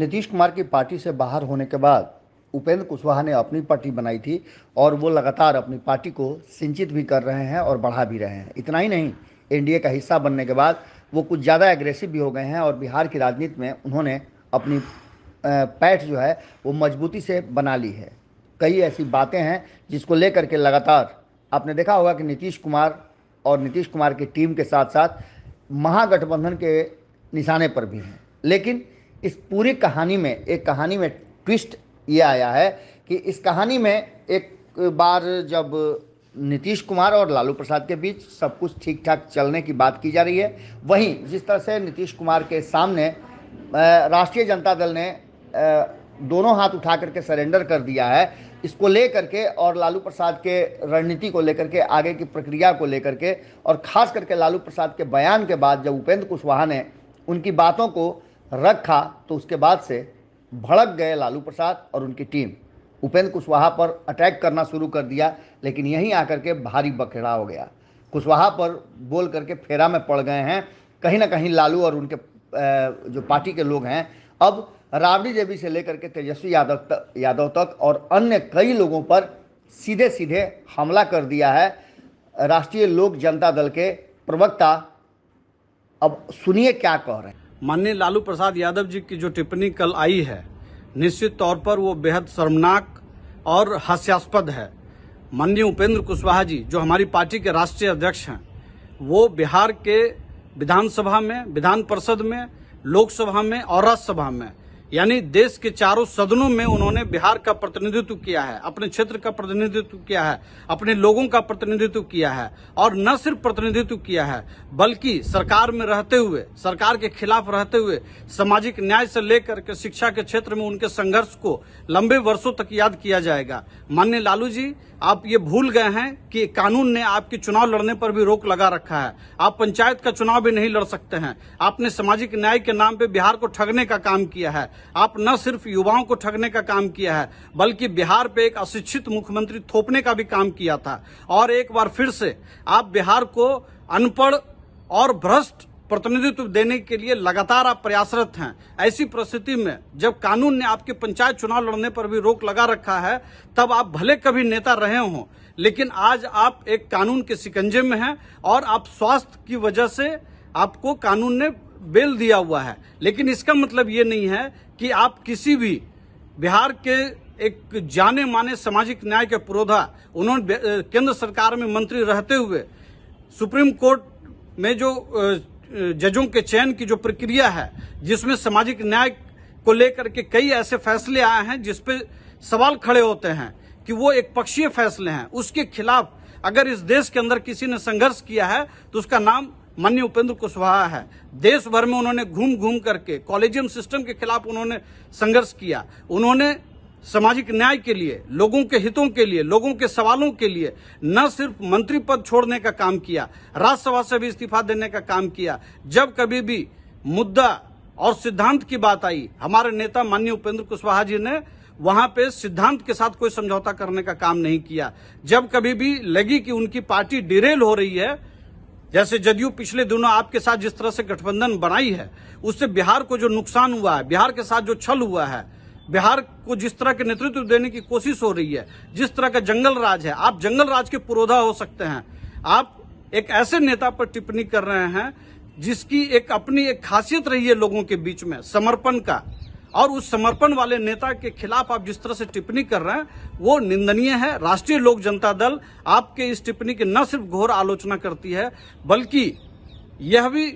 नीतीश कुमार की पार्टी से बाहर होने के बाद उपेंद्र कुशवाहा ने अपनी पार्टी बनाई थी और वो लगातार अपनी पार्टी को सिंचित भी कर रहे हैं और बढ़ा भी रहे हैं इतना ही नहीं एनडीए का हिस्सा बनने के बाद वो कुछ ज़्यादा एग्रेसिव भी हो गए हैं और बिहार की राजनीति में उन्होंने अपनी पैठ जो है वो मजबूती से बना ली है कई ऐसी बातें हैं जिसको लेकर के लगातार आपने देखा होगा कि नीतीश कुमार और नीतीश कुमार की टीम के साथ साथ महागठबंधन के निशाने पर भी हैं लेकिन इस पूरी कहानी में एक कहानी में ट्विस्ट ये आया है कि इस कहानी में एक बार जब नीतीश कुमार और लालू प्रसाद के बीच सब कुछ ठीक ठाक चलने की बात की जा रही है वहीं जिस तरह से नीतीश कुमार के सामने राष्ट्रीय जनता दल ने दोनों हाथ उठा करके सरेंडर कर दिया है इसको ले करके और लालू प्रसाद के रणनीति को लेकर के आगे की प्रक्रिया को लेकर के और खास करके लालू प्रसाद के बयान के बाद जब उपेंद्र कुशवाहा ने उनकी बातों को रखा तो उसके बाद से भड़क गए लालू प्रसाद और उनकी टीम उपेंद्र कुशवाहा पर अटैक करना शुरू कर दिया लेकिन यहीं आकर के भारी बखेड़ा हो गया कुशवाहा पर बोल करके फेरा में पड़ गए हैं कहीं ना कहीं लालू और उनके जो पार्टी के लोग हैं अब राबड़ी देवी से लेकर के तेजस्वी यादव तक यादव तक और अन्य कई लोगों पर सीधे सीधे हमला कर दिया है राष्ट्रीय लोक जनता दल के प्रवक्ता अब सुनिए क्या कह रहे हैं माननीय लालू प्रसाद यादव जी की जो टिप्पणी कल आई है निश्चित तौर पर वो बेहद शर्मनाक और हास्यास्पद है माननीय उपेंद्र कुशवाहा जी जो हमारी पार्टी के राष्ट्रीय अध्यक्ष हैं वो बिहार के विधानसभा में विधान परिषद में लोकसभा में और राज्यसभा में यानी देश के चारों सदनों में उन्होंने बिहार का प्रतिनिधित्व किया है अपने क्षेत्र का प्रतिनिधित्व किया है अपने लोगों का प्रतिनिधित्व किया है और न सिर्फ प्रतिनिधित्व किया है बल्कि सरकार में रहते हुए सरकार के खिलाफ रहते हुए सामाजिक न्याय से लेकर के शिक्षा के क्षेत्र में उनके संघर्ष को लंबे वर्षों तक याद किया जाएगा मान्य लालू जी आप ये भूल गए हैं कि कानून ने आपके चुनाव लड़ने पर भी रोक लगा रखा है आप पंचायत का चुनाव भी नहीं लड़ सकते हैं आपने सामाजिक न्याय के नाम पे बिहार को ठगने का काम किया है आप न सिर्फ युवाओं को ठगने का काम किया है बल्कि बिहार पे एक अशिक्षित मुख्यमंत्री थोपने का भी काम किया था और एक बार फिर से आप बिहार को अनपढ़ और भ्रष्ट प्रतिनिधित्व देने के लिए लगातार आप प्रयासरत हैं ऐसी परिस्थिति में जब कानून ने आपके पंचायत चुनाव लड़ने पर भी रोक लगा रखा है तब आप भले कभी नेता रहे हों लेकिन आज आप एक कानून के सिकंजे में हैं और आप स्वास्थ्य की वजह से आपको कानून ने बेल दिया हुआ है लेकिन इसका मतलब ये नहीं है कि आप किसी भी बिहार के एक जाने माने सामाजिक न्याय के पुरोधा उन्होंने केंद्र सरकार में मंत्री रहते हुए सुप्रीम कोर्ट में जो जजों के चयन की जो प्रक्रिया है जिसमें सामाजिक न्याय को लेकर के कई ऐसे फैसले आए हैं जिसपे सवाल खड़े होते हैं कि वो एक पक्षीय फैसले हैं उसके खिलाफ अगर इस देश के अंदर किसी ने संघर्ष किया है तो उसका नाम माननीय उपेंद्र कुशवाहा है देश भर में उन्होंने घूम घूम करके कॉलेजियम सिस्टम के खिलाफ उन्होंने संघर्ष किया उन्होंने सामाजिक न्याय के लिए लोगों के हितों के लिए लोगों के सवालों के लिए न सिर्फ मंत्री पद छोड़ने का काम किया राज्यसभा से भी इस्तीफा देने का काम किया जब कभी भी मुद्दा और सिद्धांत की बात आई हमारे नेता माननीय उपेंद्र कुशवाहा जी ने वहां पे सिद्धांत के साथ कोई समझौता करने का काम नहीं किया जब कभी भी लगी कि उनकी पार्टी डिरेल हो रही है जैसे जदयू पिछले दिनों आपके साथ जिस तरह से गठबंधन बनाई है उससे बिहार को जो नुकसान हुआ है बिहार के साथ जो छल हुआ है बिहार को जिस तरह के नेतृत्व देने की कोशिश हो रही है जिस तरह का जंगल राज है आप जंगल राज के पुरोधा हो सकते हैं आप एक ऐसे नेता पर टिप्पणी कर रहे हैं जिसकी एक अपनी एक खासियत रही है लोगों के बीच में समर्पण का और उस समर्पण वाले नेता के खिलाफ आप जिस तरह से टिप्पणी कर रहे हैं वो निंदनीय है राष्ट्रीय लोक जनता दल आपके इस टिप्पणी की न सिर्फ घोर आलोचना करती है बल्कि यह भी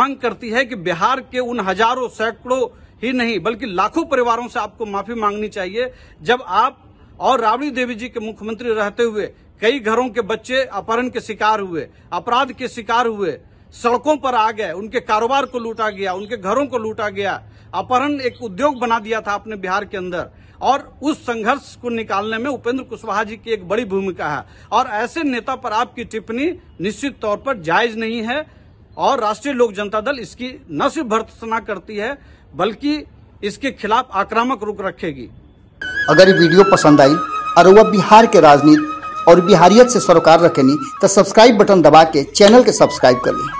मांग करती है कि बिहार के उन हजारों सैकड़ों ही नहीं बल्कि लाखों परिवारों से आपको माफी मांगनी चाहिए जब आप और राबड़ी देवी जी के मुख्यमंत्री रहते हुए कई घरों के बच्चे अपहरण के शिकार हुए अपराध के शिकार हुए सड़कों पर आ गए उनके कारोबार को लूटा गया उनके घरों को लूटा गया अपहरण एक उद्योग बना दिया था अपने बिहार के अंदर और उस संघर्ष को निकालने में उपेंद्र कुशवाहा जी की एक बड़ी भूमिका है और ऐसे नेता पर आपकी टिप्पणी निश्चित तौर पर जायज नहीं है और राष्ट्रीय लोक जनता दल इसकी न सिर्फ भर्तना करती है बल्कि इसके खिलाफ आक्रामक रुख रखेगी अगर ये वीडियो पसंद आई और वह बिहार के राजनीति और बिहारियत से सरोकार रखेनी तो सब्सक्राइब बटन दबा के चैनल के सब्सक्राइब कर लें